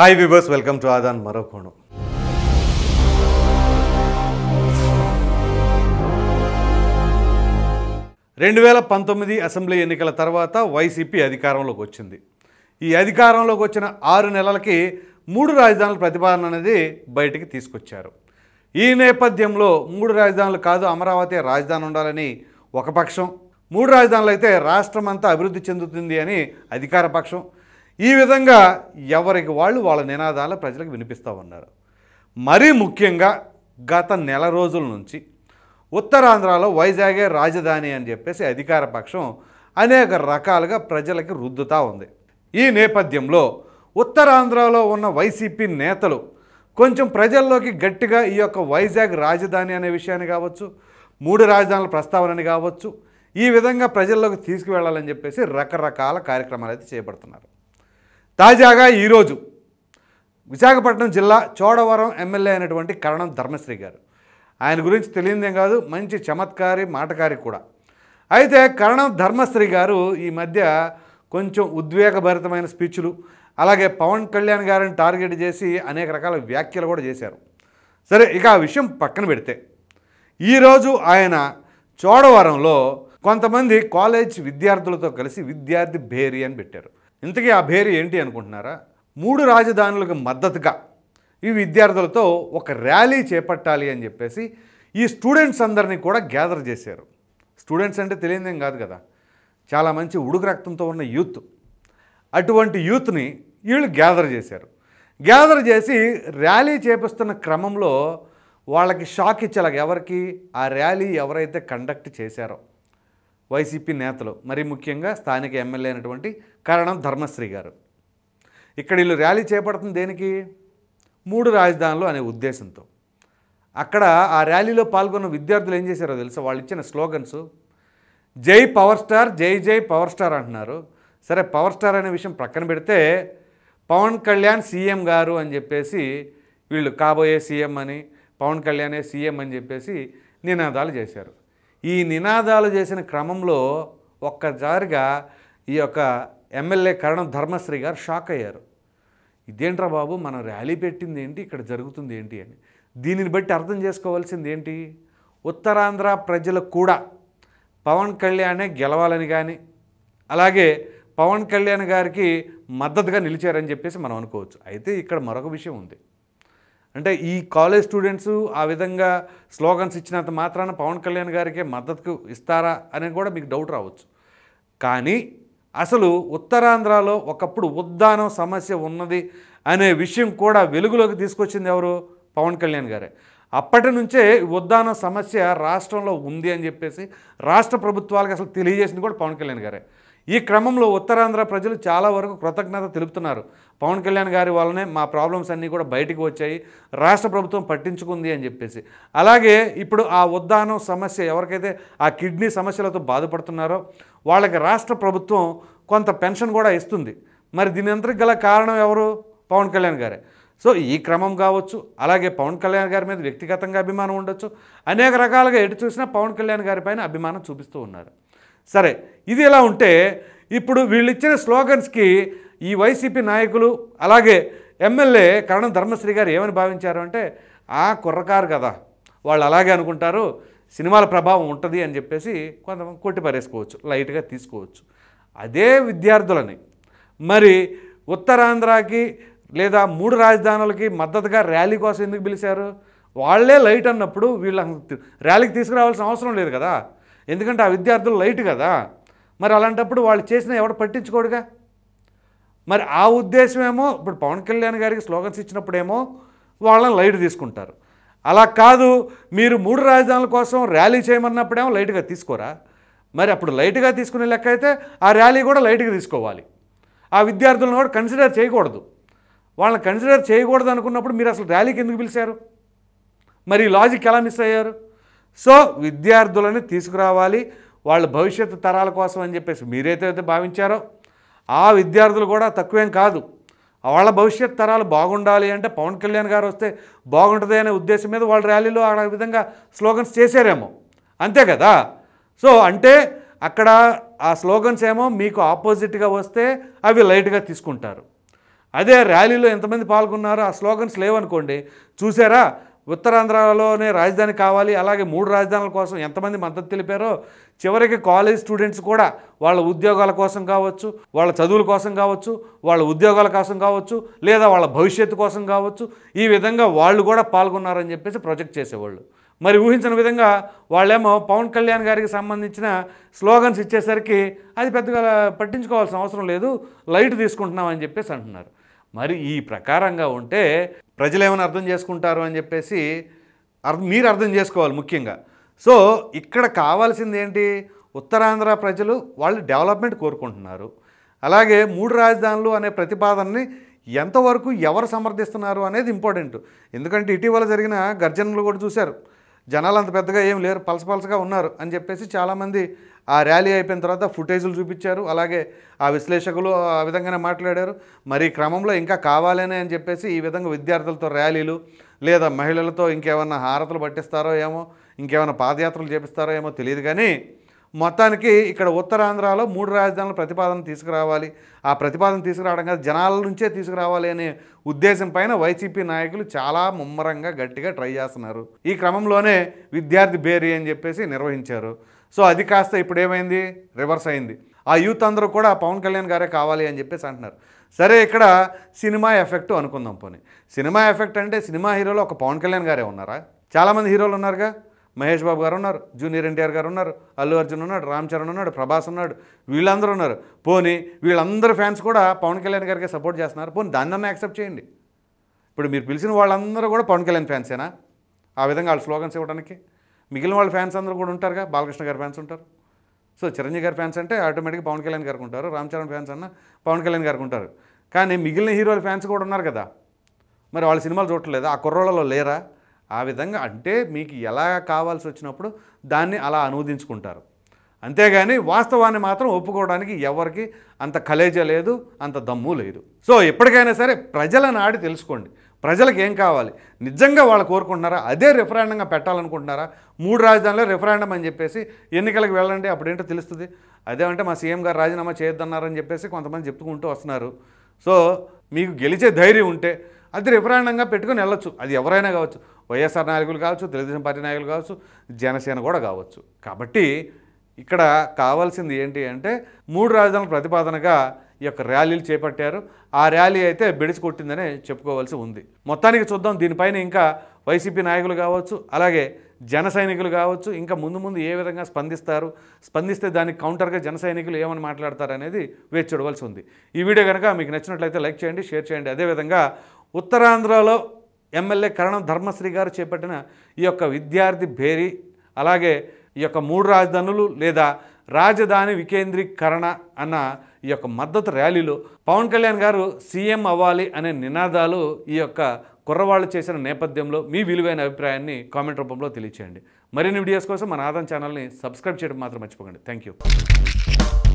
hi viewers welcome to Aadhan మరో కోణం రెండు వేల పంతొమ్మిది అసెంబ్లీ ఎన్నికల తర్వాత వైసీపీ అధికారంలోకి వచ్చింది ఈ అధికారంలోకి వచ్చిన ఆరు నెలలకి మూడు రాజధానుల ప్రతిపాదన అనేది బయటికి తీసుకొచ్చారు ఈ నేపథ్యంలో మూడు రాజధానులు కాదు అమరావతి రాజధాని ఉండాలని ఒక పక్షం మూడు రాజధానులు అయితే రాష్ట్రం అంతా అభివృద్ధి చెందుతుంది అని అధికార పక్షం ఈ విధంగా ఎవరికి వాళ్ళు వాళ్ళ నినాదాలు ప్రజలకు వినిపిస్తూ ఉన్నారు మరీ ముఖ్యంగా గత నెల రోజుల నుంచి ఉత్తరాంధ్రలో వైజాగే రాజధాని అని చెప్పేసి అధికార పక్షం అనేక రకాలుగా ప్రజలకి రుద్దుతూ ఉంది ఈ నేపథ్యంలో ఉత్తరాంధ్రలో ఉన్న వైసీపీ నేతలు కొంచెం ప్రజల్లోకి గట్టిగా ఈ యొక్క వైజాగ్ రాజధాని అనే విషయాన్ని కావచ్చు మూడు రాజధానుల ప్రస్తావనని కావచ్చు ఈ విధంగా ప్రజల్లోకి తీసుకువెళ్ళాలని చెప్పేసి రకరకాల కార్యక్రమాలు అయితే చేపడుతున్నారు తాజాగా ఈరోజు విశాఖపట్నం జిల్లా చోడవరం ఎమ్మెల్యే అయినటువంటి కరణం ధర్మశ్రీ గారు ఆయన గురించి తెలియదేం కాదు మంచి చమత్కారి మాటకారి కూడా అయితే కరణం ధర్మశ్రీ గారు ఈ మధ్య కొంచెం ఉద్వేగభరితమైన స్పీచ్లు అలాగే పవన్ కళ్యాణ్ గారిని టార్గెట్ చేసి అనేక రకాల వ్యాఖ్యలు కూడా చేశారు సరే ఇక ఆ విషయం పక్కన పెడితే ఈరోజు ఆయన చోడవరంలో కొంతమంది కాలేజ్ విద్యార్థులతో కలిసి విద్యార్థి భేరీ అని పెట్టారు ఇంతకీ ఆ భేరు ఏంటి అనుకుంటున్నారా మూడు రాజధానులకు మద్దతుగా ఈ విద్యార్థులతో ఒక ర్యాలీ చేపట్టాలి అని చెప్పేసి ఈ స్టూడెంట్స్ అందరినీ కూడా గ్యాదర్ చేశారు స్టూడెంట్స్ అంటే తెలియదేం కాదు కదా చాలా మంచి ఉడుగు రక్తంతో ఉన్న యూత్ అటువంటి యూత్ని వీళ్ళు గ్యాదర్ చేశారు గ్యాదర్ చేసి ర్యాలీ చేపిస్తున్న క్రమంలో వాళ్ళకి షాక్ ఇచ్చేలాగా ఎవరికి ఆ ర్యాలీ ఎవరైతే కండక్ట్ చేశారో వైసీపీ నేతలు మరి ముఖ్యంగా స్థానిక ఎమ్మెల్యే అయినటువంటి కరణం ధర్మశ్రీ గారు ఇక్కడ వీళ్ళు ర్యాలీ చేపడుతుంది దేనికి మూడు రాజధానులు అనే ఉద్దేశంతో అక్కడ ఆ ర్యాలీలో పాల్గొన్న విద్యార్థులు ఏం చేశారో తెలుసా వాళ్ళు ఇచ్చిన స్లోగన్స్ జై పవర్ స్టార్ జై జై పవర్ స్టార్ అంటున్నారు సరే పవర్ స్టార్ అనే విషయం పక్కన పెడితే పవన్ కళ్యాణ్ సీఎం గారు అని చెప్పేసి వీళ్ళు కాబోయే సీఎం అని పవన్ కళ్యాణే సీఎం అని చెప్పేసి నినాదాలు చేశారు ఈ నినాదాలు చేసిన క్రమంలో ఒక్కసారిగా ఈ యొక్క ఎమ్మెల్యే కరణం ధర్మశ్రీ గారు షాక్ అయ్యారు ఇదేంట్రా బాబు మనం ర్యాలీ పెట్టింది ఏంటి ఇక్కడ జరుగుతుంది ఏంటి అని దీనిని బట్టి అర్థం చేసుకోవాల్సింది ఏంటి ఉత్తరాంధ్ర ప్రజలు కూడా పవన్ కళ్యాణే గెలవాలని కానీ అలాగే పవన్ కళ్యాణ్ గారికి మద్దతుగా నిలిచారని చెప్పేసి మనం అనుకోవచ్చు అయితే ఇక్కడ మరొక విషయం ఉంది అంటే ఈ కాలేజ్ స్టూడెంట్స్ ఆ విధంగా స్లోగన్స్ ఇచ్చినంత మాత్రాన పవన్ కళ్యాణ్ గారికే మద్దతు ఇస్తారా అని కూడా మీకు డౌట్ రావచ్చు కానీ అసలు ఉత్తరాంధ్రలో ఒకప్పుడు ఉద్దానం సమస్య ఉన్నది అనే విషయం కూడా వెలుగులోకి తీసుకొచ్చింది ఎవరు పవన్ కళ్యాణ్ గారే అప్పటి నుంచే ఉద్దానం సమస్య రాష్ట్రంలో ఉంది అని చెప్పేసి రాష్ట్ర ప్రభుత్వాలకు అసలు తెలియజేసింది కూడా పవన్ కళ్యాణ్ గారే ఈ క్రమంలో ఉత్తరాంధ్ర ప్రజలు చాలా వరకు కృతజ్ఞత తెలుపుతున్నారు పవన్ కళ్యాణ్ గారి వల్లనే మా ప్రాబ్లమ్స్ అన్నీ కూడా బయటికి వచ్చాయి రాష్ట్ర ప్రభుత్వం పట్టించుకుంది అని చెప్పేసి అలాగే ఇప్పుడు ఆ ఉద్దానం సమస్య ఎవరికైతే ఆ కిడ్నీ సమస్యలతో బాధపడుతున్నారో వాళ్ళకి రాష్ట్ర ప్రభుత్వం కొంత పెన్షన్ కూడా ఇస్తుంది మరి దీని అంతరికి గల కారణం ఎవరు పవన్ కళ్యాణ్ గారే సో ఈ క్రమం కావచ్చు అలాగే పవన్ కళ్యాణ్ గారి మీద వ్యక్తిగతంగా అభిమానం ఉండొచ్చు అనేక రకాలుగా ఎటు చూసినా పవన్ కళ్యాణ్ గారి పైన అభిమానం చూపిస్తూ ఉన్నారు సరే ఇది ఇలా ఉంటే ఇప్పుడు వీళ్ళు ఇచ్చిన స్లోగన్స్కి ఈ వైసీపీ నాయకులు అలాగే ఎమ్మెల్యే కరణం ధర్మశ్రీ గారు ఏమని భావించారు అంటే ఆ కుర్రకారు కదా వాళ్ళు అలాగే అనుకుంటారు సినిమాల ప్రభావం ఉంటుంది అని చెప్పేసి కొంత కొట్టి లైట్గా తీసుకోవచ్చు అదే విద్యార్థులని మరి ఉత్తరాంధ్రకి లేదా మూడు రాజధానులకి మద్దతుగా ర్యాలీ కోసం ఎందుకు పిలిచారు వాళ్లే లైట్ అన్నప్పుడు వీళ్ళ ర్యాలీకి తీసుకురావాల్సిన అవసరం లేదు కదా ఎందుకంటే ఆ విద్యార్థులు లైట్ కదా మరి అలాంటప్పుడు వాళ్ళు చేసిన ఎవడు పట్టించుకోడుగా మరి ఆ ఉద్దేశమేమో ఇప్పుడు పవన్ కళ్యాణ్ గారికి స్లోగన్స్ ఇచ్చినప్పుడేమో వాళ్ళని లైట్ తీసుకుంటారు అలా కాదు మీరు మూడు రాజధానుల కోసం ర్యాలీ చేయమన్నప్పుడేమో లైట్గా తీసుకోరా మరి అప్పుడు లైట్గా తీసుకునే లెక్క అయితే ఆ ర్యాలీ కూడా లైట్గా తీసుకోవాలి ఆ విద్యార్థులను కూడా కన్సిడర్ చేయకూడదు వాళ్ళని కన్సిడర్ చేయకూడదు అనుకున్నప్పుడు మీరు అసలు ర్యాలీకి ఎందుకు పిలిచారు మరి లాజిక్ ఎలా మిస్ అయ్యారు సో విద్యార్థులని తీసుకురావాలి వాళ్ళ భవిష్యత్తు తరాల కోసం అని చెప్పేసి మీరైతే భావించారో ఆ విద్యార్థులు కూడా తక్కువేం కాదు వాళ్ళ భవిష్యత్ తరాలు బాగుండాలి అంటే పవన్ కళ్యాణ్ గారు వస్తే బాగుంటుంది అనే ఉద్దేశం మీద వాళ్ళ ర్యాలీలో ఆ విధంగా స్లోగన్స్ చేశారేమో అంతే కదా సో అంటే అక్కడ ఆ స్లోగన్స్ ఏమో మీకు ఆపోజిట్గా వస్తే అవి లైట్గా తీసుకుంటారు అదే ర్యాలీలో ఎంతమంది పాల్గొన్నారు ఆ స్లోగన్స్ లేవనుకోండి చూసారా ఉత్తరాంధ్రలోనే రాజధాని కావాలి అలాగే మూడు రాజధానుల కోసం ఎంతమంది మద్దతు తెలిపారో చివరికి కాలేజ్ స్టూడెంట్స్ కూడా వాళ్ళ ఉద్యోగాల కోసం కావచ్చు వాళ్ళ చదువుల కోసం కావచ్చు వాళ్ళ ఉద్యోగాల కోసం కావచ్చు లేదా వాళ్ళ భవిష్యత్తు కోసం కావచ్చు ఈ విధంగా వాళ్ళు కూడా పాల్గొన్నారని చెప్పేసి ప్రొజెక్ట్ చేసేవాళ్ళు మరి ఊహించిన విధంగా వాళ్ళేమో పవన్ కళ్యాణ్ గారికి సంబంధించిన స్లోగన్స్ ఇచ్చేసరికి అది పెద్దగా పట్టించుకోవాల్సిన అవసరం లేదు లైట్ తీసుకుంటున్నామని చెప్పేసి అంటున్నారు మరి ఈ ప్రకారంగా ఉంటే ప్రజలు ఏమైనా అర్థం చేసుకుంటారు అని చెప్పేసి మీరు అర్థం చేసుకోవాలి ముఖ్యంగా సో ఇక్కడ కావాల్సింది ఏంటి ఉత్తరాంధ్ర ప్రజలు వాళ్ళు డెవలప్మెంట్ కోరుకుంటున్నారు అలాగే మూడు రాజధానులు అనే ప్రతిపాదనని ఎంతవరకు ఎవరు సమర్థిస్తున్నారు అనేది ఇంపార్టెంట్ ఎందుకంటే ఇటీవల జరిగిన గర్జనలు కూడా చూశారు జనాలు అంత పెద్దగా ఏం లేరు పలస పలసగా ఉన్నారు అని చెప్పేసి చాలామంది ఆ ర్యాలీ అయిపోయిన తర్వాత ఫుటేజులు చూపించారు అలాగే ఆ విశ్లేషకులు ఆ విధంగానే మాట్లాడారు మరి క్రమంలో ఇంకా కావాలనే అని చెప్పేసి ఈ విధంగా విద్యార్థులతో ర్యాలీలు లేదా మహిళలతో ఇంకేమన్నా హారతలు పట్టిస్తారో ఏమో ఇంకేమైనా పాదయాత్రలు చేపిస్తారో ఏమో తెలియదు కానీ మొత్తానికి ఇక్కడ ఉత్తరాంధ్రలో మూడు రాజధానుల ప్రతిపాదన తీసుకురావాలి ఆ ప్రతిపాదన తీసుకురావడం కాదు జనాల నుంచే తీసుకురావాలి అనే ఉద్దేశం పైన వైసీపీ నాయకులు చాలా ముమ్మరంగా గట్టిగా ట్రై చేస్తున్నారు ఈ క్రమంలోనే విద్యార్థి బేరీ అని చెప్పేసి నిర్వహించారు సో అది కాస్త ఇప్పుడు ఏమైంది రివర్స్ అయింది ఆ యూత్ అందరూ కూడా పవన్ కళ్యాణ్ గారే కావాలి అని చెప్పేసి అంటున్నారు సరే ఇక్కడ సినిమా ఎఫెక్ట్ అనుకుందాం పోనీ సినిమా ఎఫెక్ట్ అంటే సినిమా హీరోలో ఒక పవన్ కళ్యాణ్ గారే ఉన్నారా చాలామంది హీరోలు ఉన్నారుగా మహేష్ బాబు గారు ఉన్నారు జూనియర్ ఎన్టీఆర్ గారు ఉన్నారు అల్లు అర్జున్ ఉన్నాడు రామ్ చరణ్ ఉన్నాడు ప్రభాస్ ఉన్నాడు వీళ్ళందరూ ఉన్నారు పోనీ వీళ్ళందరూ ఫ్యాన్స్ కూడా పవన్ కళ్యాణ్ గారికి సపోర్ట్ చేస్తున్నారు పోనీ దాన్నన్నా యాక్సెప్ట్ చేయండి ఇప్పుడు మీరు పిలిచిన వాళ్ళందరూ కూడా పవన్ కళ్యాణ్ ఫ్యాన్సేనా ఆ విధంగా వాళ్ళ స్లోగన్స్ ఇవ్వడానికి మిగిలిన వాళ్ళ ఫ్యాన్స్ అందరూ కూడా ఉంటారుగా బాలకృష్ణ గారి ఫ్యాన్స్ ఉంటారు సో చిరంజీవి గారి ఫ్యాన్స్ అంటే ఆటోమేటిక్గా పవన్ కళ్యాణ్ గారికి ఉంటారు రామ్ చరణ్ ఫ్యాన్స్ అన్న పవన్ కళ్యాణ్ గారికి ఉంటారు కానీ మిగిలిన హీరోల ఫ్యాన్స్ కూడా ఉన్నారు కదా మరి వాళ్ళ సినిమాలు చూడట్లేదా ఆ కుర్రోళ్ళలో లేరా ఆ విధంగా అంటే మీకు ఎలా కావాల్సి వచ్చినప్పుడు దాన్ని అలా అనువదించుకుంటారు అంతేగాని వాస్తవాన్ని మాత్రం ఒప్పుకోవడానికి ఎవరికి అంత కలేజ లేదు అంత దమ్ము లేదు సో ఎప్పటికైనా సరే ప్రజల నాడి తెలుసుకోండి ప్రజలకు ఏం కావాలి నిజంగా వాళ్ళు కోరుకుంటున్నారా అదే రిఫరాండంగా పెట్టాలనుకుంటున్నారా మూడు రాజధానులే రిఫరాండం అని చెప్పేసి ఎన్నికలకు వెళ్ళండి అప్పుడేంటో తెలుస్తుంది అదేమంటే మా సీఎం గారు రాజీనామా చేయొద్దన్నారని చెప్పేసి కొంతమంది చెప్పుకుంటూ వస్తున్నారు సో మీకు గెలిచే ధైర్యం ఉంటే అది రిఫరాండంగా పెట్టుకొని వెళ్ళొచ్చు అది ఎవరైనా కావచ్చు వైఎస్ఆర్ నాయకులు కావచ్చు తెలుగుదేశం పార్టీ నాయకులు కావచ్చు జనసేన కూడా కావచ్చు కాబట్టి ఇక్కడ కావాల్సింది ఏంటి అంటే మూడు రాజధానుల ప్రతిపాదనగా ఈ యొక్క ర్యాలీలు చేపట్టారు ఆ ర్యాలీ అయితే బిడిచి కొట్టిందని చెప్పుకోవాల్సి ఉంది మొత్తానికి చూద్దాం దీనిపైన ఇంకా వైసీపీ నాయకులు కావచ్చు అలాగే జన సైనికులు కావచ్చు ఇంకా ముందు ముందు ఏ విధంగా స్పందిస్తారు స్పందిస్తే దానికి కౌంటర్గా జన సైనికులు ఏమని మాట్లాడతారు అనేది వేచి చూడవలసి ఉంది ఈ వీడియో కనుక మీకు నచ్చినట్లయితే లైక్ చేయండి షేర్ చేయండి అదేవిధంగా ఉత్తరాంధ్రలో ఎమ్మెల్యే కరణం ధర్మశ్రీ గారు చేపట్టిన ఈ యొక్క విద్యార్థి భేరీ అలాగే ఈ యొక్క మూడు రాజధానులు లేదా రాజధాని వికేంద్రీకరణ అన్న ఈ యొక్క మద్దతు ర్యాలీలో పవన్ కళ్యాణ్ గారు సీఎం అవ్వాలి అనే నినాదాలు ఈ యొక్క కుర్రవాళ్ళు చేసిన నేపథ్యంలో మీ విలువైన అభిప్రాయాన్ని కామెంట్ రూపంలో తెలియచేయండి మరిన్ని వీడియోస్ కోసం మన ఆదాం ఛానల్ని సబ్స్క్రైబ్ చేయడం మాత్రం మర్చిపోకండి థ్యాంక్ యూ